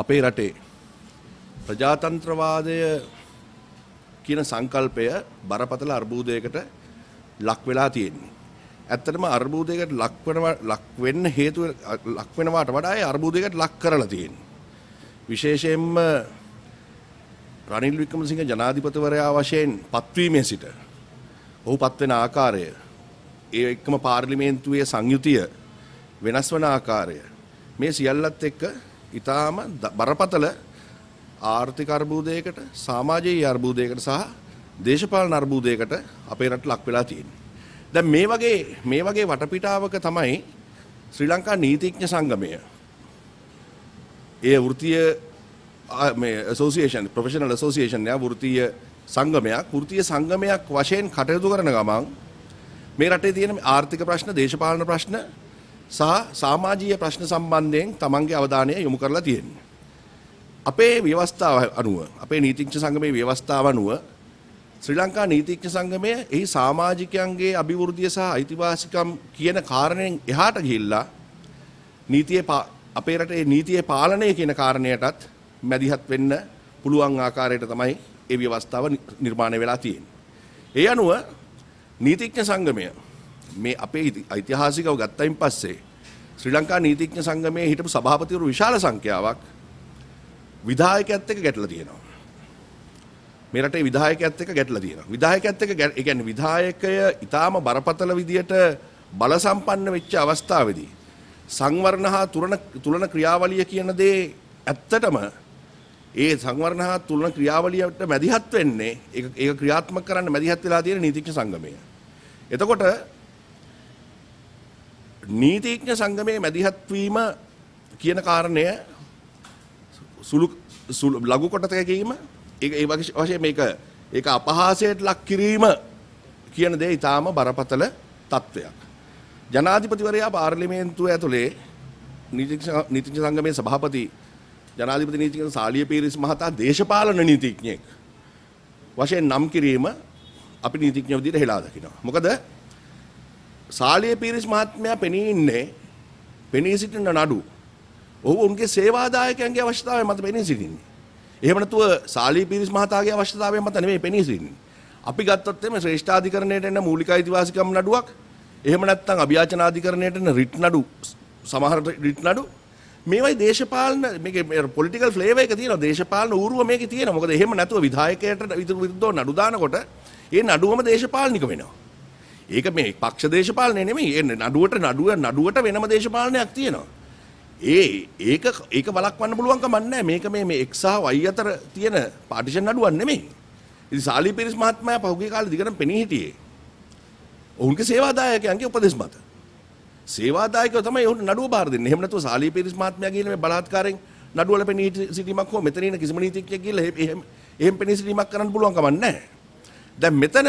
අපේ රටේ ප්‍රජාතන්ත්‍රවාදය කියන සංකල්පය බරපතල අර්බූදයකට ලක් වෙලා තියෙන්නේ. ඇත්තටම අර්බූදයකට ලක් වෙනවා ලක් වෙන්න හේතුව ලක් වෙනවාට වඩා ඒ අර්බූදයකට ලක් කරලා තියෙන්නේ. විශේෂයෙන්ම රනිල් වික්‍රමසිංහ ජනාධිපතිවරයා වශයෙන් පත්වීමේ සිට ඔහු පත්වෙන ආකාරය ඒ එක්කම පාර්ලිමේන්තුවේ සංයුතිය වෙනස් වන ආකාරය මේ සියල්ලත් එක්ක ඉතාම බරපතල ආර්ථික අර්බුදයකට සමාජයේ අර්බුදයකට සහ දේශපාලන අර්බුදයකට අපේ රට ලක් වෙලා තියෙනවා. දැන් මේ වගේ මේ වගේ වටපිටාවක තමයි ශ්‍රී ලංකා නීතිඥ සංගමය. ඒ වෘත්තීය මේ ඇසෝසියේෂන් ප්‍රොෆෙෂනල් ඇසෝසියේෂන් යා වෘත්තීය සංගමයක් වෘත්තීය සංගමයක් වශයෙන් කටයුතු කරන ගමන් මේ රටේ තියෙන ආර්ථික ප්‍රශ්න දේශපාලන ප්‍රශ්න සහ සමාජීය ප්‍රශ්න සම්බන්ධයෙන් තමන්ගේ අවධානය යොමු කරලා තියෙනවා. අපේ ව්‍යවස්ථාව අනුව අපේ නීතිඥ සංගමේ ව්‍යවස්ථාව අනුව ශ්‍රී ලංකා නීතිඥ සංගමය එහි සමාජිකයන්ගේ අභිවෘද්ධිය සහ අයිතිවාසිකම් කියන කාරණයෙන් එහාට ගිහිල්ලා නීතියේ අපේ රටේ නීතියේ පාලනය කියන කාරණයටත් මැදිහත් වෙන්න පුළුවන් ආකාරයට තමයි ඒ ව්‍යවස්ථාව නිර්මාණය වෙලා තියෙන්නේ. ඒ අනුව නීතිඥ සංගමය මේ අපේ ඓතිහාසිකව ගත්තයින් පස්සේ ශ්‍රී ලංකා නීතිඥ සංගමයේ හිටපු සභාපතිවරු විශාල සංඛ්‍යාවක් විධායකයත් එක්ක ගැටලා තියෙනවා. මේ රටේ විධායකයත් එක්ක ගැටලා තියෙනවා. විධායකයත් එක්ක ඒ කියන්නේ විධායකය ඊටාම බරපතල විදියට බල සම්පන්න වෙච්ච අවස්ථාවේදී සංවර්ණ හා තුරණ තුලන ක්‍රියාවලිය කියන දේ ඇත්තටම ඒ සංවර්ණ හා තුලන ක්‍රියාවලියට මැදිහත් වෙන්නේ ඒක ක්‍රියාත්මක කරන්න මැදිහත් වෙලා තියෙන නීතිඥ සංගමය. එතකොට නීතිඥ සංගමයේ මැදිහත්වීම කියන කාරණය සුළු ලඝු කොට තැකීම ඒ වශයෙන් මේක ඒක අපහාසයට ලක් කිරීම කියන දේ ඊටාම බරපතල තත්වයක්. ජනාධිපතිවරයා පාර්ලිමේන්තුව ඇතුලේ නීතිඥ සංගමේ සභාපති ජනාධිපති නීතිඥ සාලිය පීරිස් මහතා දේශපාලන නීතිඥයෙක් වශයෙන් නම් කිරීම අපි නීතිඥ විදිහට හෙලා දකිනවා. මොකද සාලිය පීරිස් මහත්මයා පෙනී ඉන්නේ පෙනී සිටින නඩු. ඔහු උන්ගේ සේවාදායකයන්ගේ අවශ්‍යතාවය මත පෙනී සිටින්නේ. එහෙම නැතුව සාලී පීරිස් මහතාගේ අවශ්‍යතාවය මත නෙමෙයි පෙනී සිටින්නේ. අපි ගත්තොත් එමේ ශ්‍රේෂ්ඨාධිකරණයට එන මූලික අයිතිවාසිකම් නඩුවක්, එහෙම නැත්නම් අභියාචනාධිකරණයට එන රිට් නඩු සමහර රිට් නඩු මේවයි දේශපාලන මේකේ පොලිටිකල් ෆ්ලේවර් එක තියෙනවා. දේශපාලන ඌරුව මේකේ තියෙනවා. මොකද එහෙම නැතුව විධායකයට විතර විරුද්ධව නඩු දානකොට ඒ නඩුවම දේශපාලනික වෙනවා. ඒක මේ පක්ෂ දේශපාලනය නෙමෙයි. ඒ නඩුවට නඩුව නඩුවට වෙනම දේශපාලනයක් තියෙනවා. ඒ ඒක ඒක වළක්වන්න පුළුවන් කමක් නැහැ. මේක මේ මේ X සහ Y අතර තියෙන පාටිෂන් නඩුවක් නෙමෙයි. ඉතින් සාලි පිරිස් මහත්මයා පහුගිය කාලේ දිගටම පෙනී හිටියේ. ඔවුන්ගේ සේවාදායකයන්ගේ උපදෙස් මත. සේවාදායකයෝ තමයි ඔවුන්ට නඩුව බාර දෙන්නේ. එහෙම නැතුව සාලි පිරිස් මහත්මයා ගිහින් මේ බලාත්කාරයෙන් නඩුව වල පෙනී සිටීමක් හෝ මෙතන ඉන්න කිසිම නීතිඥයෙක් ගිහින් එහෙම එහෙම පෙනී සිටීමක් කරන්න පුළුවන් කමක් නැහැ. දැන් මෙතන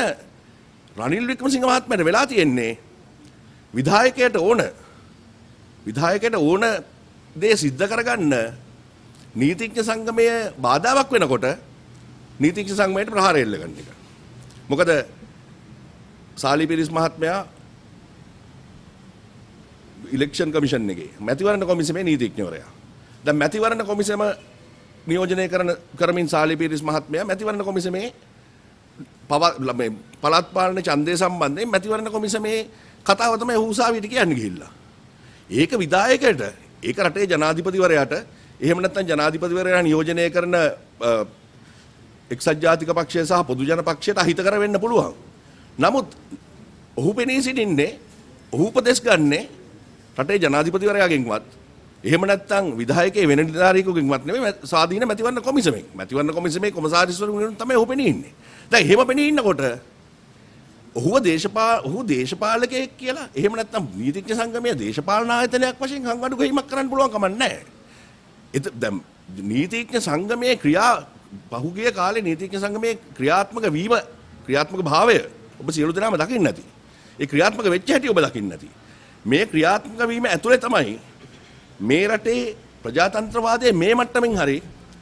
රනිල් වික්‍රමසිංහ මහත්මයට වෙලා තියෙන්නේ විධායකයට ඕන විධායකයට ඕන දේ සිද්ධ කරගන්න නීතිඥ සංගමය බාධාවක් වෙනකොට නීතිඥ සංගමයට ප්‍රහාරය එල්ල ගන්න එක. මොකද සාලි පිරිස් මහත්මයා ඉලෙක්ෂන් කමිෂන් එකේ මැතිවරණ කොමිසමේ නීතිඥවරයා. දැන් මැතිවරණ කොමිසම නියෝජනය කරන කරමින් සාලි පිරිස් මහත්මයා මැතිවරණ කොමිසමේ පළත් පාලන ඡන්දය සම්බන්ධයෙන් මැතිවරණ කොමිසමේ කතාව තමයි හුසාවියට කියන්න ගිහිල්ලා. ඒක විධායකයට ඒක රටේ ජනාධිපතිවරයාට එහෙම නැත්නම් ජනාධිපතිවරයා නියෝජනය කරන එක්සත් ජාතික පක්ෂය සහ පොදු ජන පක්ෂයට අහිතකර වෙන්න පුළුවන්. නමුත් ඔහු පෙනී සිටින්නේ ඔහු උපදෙස් ගන්නේ රටේ ජනාධිපතිවරයාගෙන්වත් එහෙම නැත්නම් විධායකයේ වෙන නිලධාරියෙකුගෙන්වත් නෙමෙයි සාධීන මැතිවරණ කොමිසමෙන්. මැතිවරණ කොමිසමේ කොමසාරිස්වරුන්ගෙන් තමයි ඔහු පෙනී ඉන්නේ. දැන් එහෙම පෙනී ඉන්නකොට ඔහුව දේශපා ඔහු දේශපාලකයෙක් කියලා එහෙම නැත්නම් නීතිඥ සංගමයේ දේශපාලන ආයතනයක් වශයෙන් හංගඩු ගහීමක් කරන්න පුළුවන් කමක් නැහැ. ඒත් දැන් නීතිඥ සංගමයේ ක්‍රියා පහුගිය කාලේ නීතිඥ සංගමයේ ක්‍රියාත්මක වීම ක්‍රියාත්මක භාවය ඔබ සියලු දෙනාම දකින්න ඇති. ඒ ක්‍රියාත්මක වෙච්ච හැටි ඔබ දකින්න ඇති. මේ ක්‍රියාත්මක වීම ඇතුලේ තමයි මේ රටේ ප්‍රජාතන්ත්‍රවාදයේ මේ මට්ටමින් හරි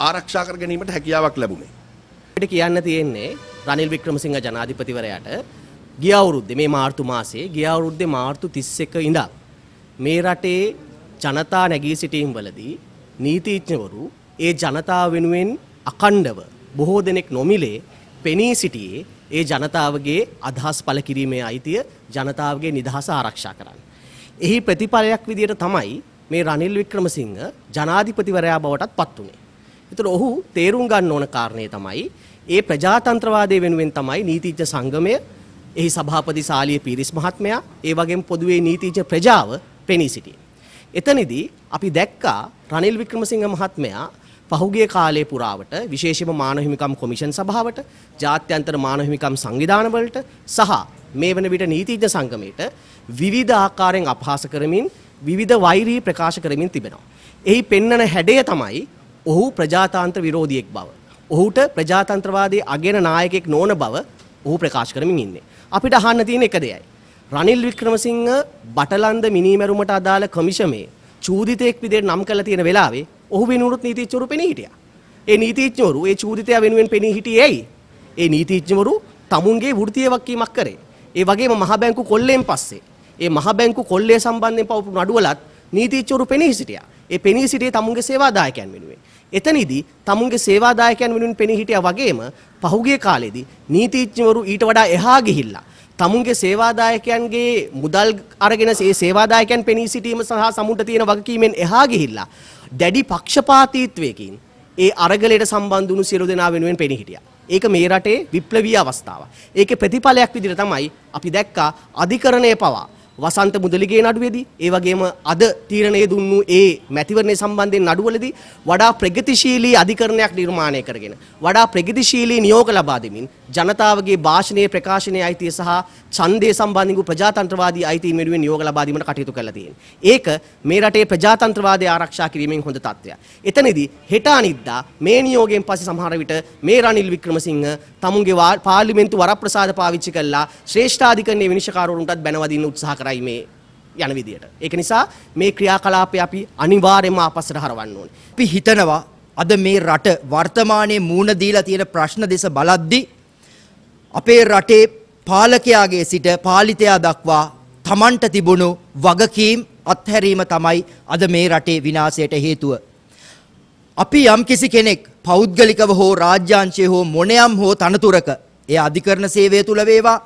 ආරක්ෂා කර ගැනීමට හැකියාවක් ලැබුණේ. අපිට කියන්න තියෙන්නේ රනිල් වික්‍රමසිංහ ජනාධිපතිවරයාට ගිය අවුරුද්දේ මේ මාර්තු මාසයේ ගිය අවුරුද්දේ මාර්තු 31 ඉඳන් මේ රටේ ජනතා නැගී සිටීම් වලදී නීතිඥවරු ඒ ජනතාව වෙනුවෙන් අකණ්ඩව බොහෝ දෙනෙක් නොමිලේ පෙනී සිටියේ ඒ ජනතාවගේ අදහස් පළ කිරීමේ අයිතිය ජනතාවගේ නිදහස ආරක්ෂා කරන්න. එහි ප්‍රතිඵලයක් විදියට තමයි මේ රනිල් වික්‍රමසිංහ ජනාධිපතිවරයා බවටත් පත් වුනේ. ඒතර ඔහු තේරුම් ගන්න ඕන කාරණේ තමයි ඒ ප්‍රජාතන්ත්‍රවාදය වෙනුවෙන් තමයි නීතිච්ච සංගමය එහි සභාපති සාලිය පිරිස් මහත්මයා ඒ වගේම පොදුවේ නීතිච්ච ප්‍රජාව පෙනී සිටියේ. එතනදී අපි දැක්කා රනිල් වික්‍රමසිංහ මහත්මයා පහුගිය කාලේ පුරාවට විශේෂම මානවහිමිකම් කොමිෂන් සභාවට ජාත්‍යන්තර මානවහිමිකම් සංවිධානවලට සහ මේ වන විට නීතිඥ සංගමයට විවිධ ආකාරයෙන් අපහාස කරමින් විවිධ වෛරී ප්‍රකාශ කරමින් තිබෙනවා. එහි පෙන්නන හැඩය තමයි ඔහු ප්‍රජාතන්ත්‍ර විරෝධියෙක් බව. ඔහුට ප්‍රජාතන්ත්‍රවාදී අගෙන නායකෙක් නොවන බව ඔහු ප්‍රකාශ කරමින් ඉන්නේ. අපිට අහන්න තියෙන එක දෙයයි. රනිල් වික්‍රමසිංහ බටලන්ද මිනිමැරුමට අදාළ කොමිෂමේ චූදිතයෙක් විදිහට නම් කරලා තියෙන වෙලාවේ ඔහු වෙනුරුත් නීතිඥවරු පෙනී හිටියා. ඒ නීතිඥවරු ඒ චූදිතයා වෙනුවෙන් පෙනී හිටියේ ඇයි? ඒ නීතිඥවරු තමුන්ගේ වෘත්තීය වක්කීමක් කරේ. ඒ වගේම මහ බැංකු කොල්ලෙන් පස්සේ ඒ මහ බැංකු කොල්ලේ සම්බන්ධයෙන් පවපු නඩුවලත් නීතිඥවරු පෙනී සිටියා. ඒ පෙනී සිටියේ තමුන්ගේ සේවාදායකයන් වෙනුවෙන්. එතනදී තමුන්ගේ සේවාදායකයන් වෙනුවෙන් පෙනී හිටියා වගේම පහුගිය කාලෙදී නීතිඥවරු ඊට වඩා එහා ගිහිල්ලා තමුන්ගේ සේවාදායකයන්ගේ මුදල් අරගෙන ඒ සේවාදායකයන් පෙනී සිටීම සහ සමුන්ට තියෙන වගකීමෙන් එහා ගිහිල්ලා දැඩි පක්ෂපාතීත්වයකින් ඒ අරගලයට සම්බන්ධ වුණු සියලු දෙනා වෙනුවෙන් පෙනී හිටියා. ඒක මේ රටේ විප්ලවීය අවස්ථාවක්. ඒකේ ප්‍රතිඵලයක් විදිහට තමයි අපි දැක්කා අධිකරණය පවා වසන්ත මුදලිගේ නඩුවේදී ඒ වගේම අද තීරණය දුන්නු ඒ මැතිවරණය සම්බන්ධයෙන් නඩුවලදී වඩා ප්‍රගතිශීලී අධිකරණයක් නිර්මාණය කරගෙන වඩා ප්‍රගතිශීලී නියෝග ලබා දෙමින් ජනතාවගේ භාෂණයේ ප්‍රකාශනයේ අයිතිය සහ ඡන්දය සම්බන්ධ වූ ප්‍රජාතන්ත්‍රවාදී අයිතිය මෙනුවෙන් නියෝග ලබා දීමට කටයුතු කරලා තියෙනවා. ඒක මේ රටේ ප්‍රජාතන්ත්‍රවාදය ආරක්ෂා කිරීමෙන් හොඳ තත්ත්වයක්. එතනදී හෙට අනිද්දා මේ නියෝගයෙන් පස්සේ සමහර විට මේ රනිල් වික්‍රමසිංහ තමුන්ගේ පාර්ලිමේන්තු වරප්‍රසාද පාවිච්චි කළා ශ්‍රේෂ්ඨාධිකරණයේ විනිශ්චයකාරවරුන්ටත් බැනවදින්න උත්සාහ කරා විතරයි මේ යන විදියට. ඒක නිසා මේ ක්‍රියාකලාපය අපි අනිවාර්යයෙන්ම ආපස්සට හරවන්න ඕනේ. අපි හිතනවා අද මේ රට වර්තමානයේ මූණ දීලා තියෙන ප්‍රශ්න දෙස බලද්දී අපේ රටේ පාලකයාගේ සිට පාලිතයා දක්වා Tamanට තිබුණු වගකීම් අත්හැරීම තමයි අද මේ රටේ විනාශයට හේතුව. අපි යම්කිසි කෙනෙක් පෞද්ගලිකව හෝ රාජ්‍යාංශයේ හෝ මොනෑම් හෝ තනතුරක ඒ අධිකරණ සේවය තුල වේවා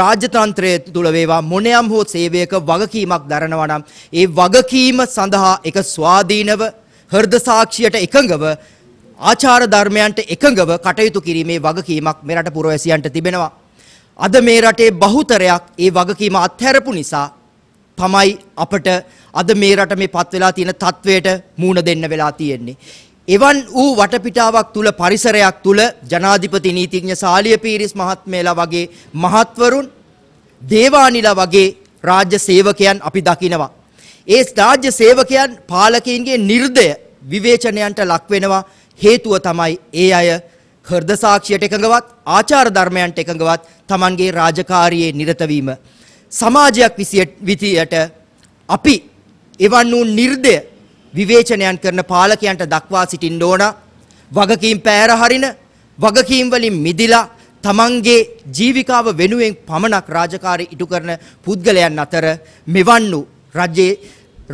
රාජ්‍යතන්ත්‍රය තුළ වේවා මොනයම් හෝ සේවයක වගකීමක් දරනවා නම් ඒ වගකීම සඳහා එක ස්වාධීනව හෘද සාක්ෂියට එකඟව ආචාර ධර්මයන්ට එකඟව කටයුතු කිරීමේ වගකීමක් මෙරට පුරවැසියන්ට තිබෙනවා. අද මේ රටේ බහුතරයක් ඒ වගකීම අත්හැරපු නිසා තමයි අපට අද මේ රට මේ පත් වෙලා තියෙන තත්වයට මූණ දෙන්න වෙලා තියෙන්නේ. එවන් වූ වටපිටාවක් තුල පරිසරයක් තුල ජනාධිපති නීතිඥ සාලිය පීරිස් මහත්මයලා වගේ මහත්වරුන් දේවානිලා වගේ රාජ්‍ය සේවකයන් අපි දකිනවා. ඒ රාජ්‍ය සේවකයන් පාලකයන්ගේ නිර්දය විවේචනයන්ට ලක් වෙනවා හේතුව තමයි ඒ අය හෘද සාක්ෂියට එකඟවත් ආචාර ධර්මයන්ට එකඟවත් Tamanගේ රාජකාරියේ නිරත වීම සමාජයක් විසියට අපි එවන් වූ නිර්දය විවේචනයන් කරන පාලකයන්ට දක්වා සිටින්න ඕන වගකීම් පෑරහරින වගකීම් වලින් මිදිලා තමන්ගේ ජීවිකාව වෙනුවෙන් පමණක් රාජකාරී ඉටු කරන පුද්ගලයන් අතර මෙවන් වූ රජයේ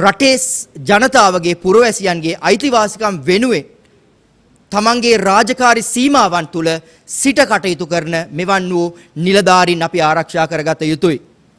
රටේ ජනතාවගේ පුරවැසියන්ගේ අයිතිවාසිකම් වෙනුවෙන් තමන්ගේ රාජකාරි සීමාවන් තුළ සිට කටයුතු කරන මෙවන් වූ නිලධාරීන් අපි ආරක්ෂා කරගත යුතුයි.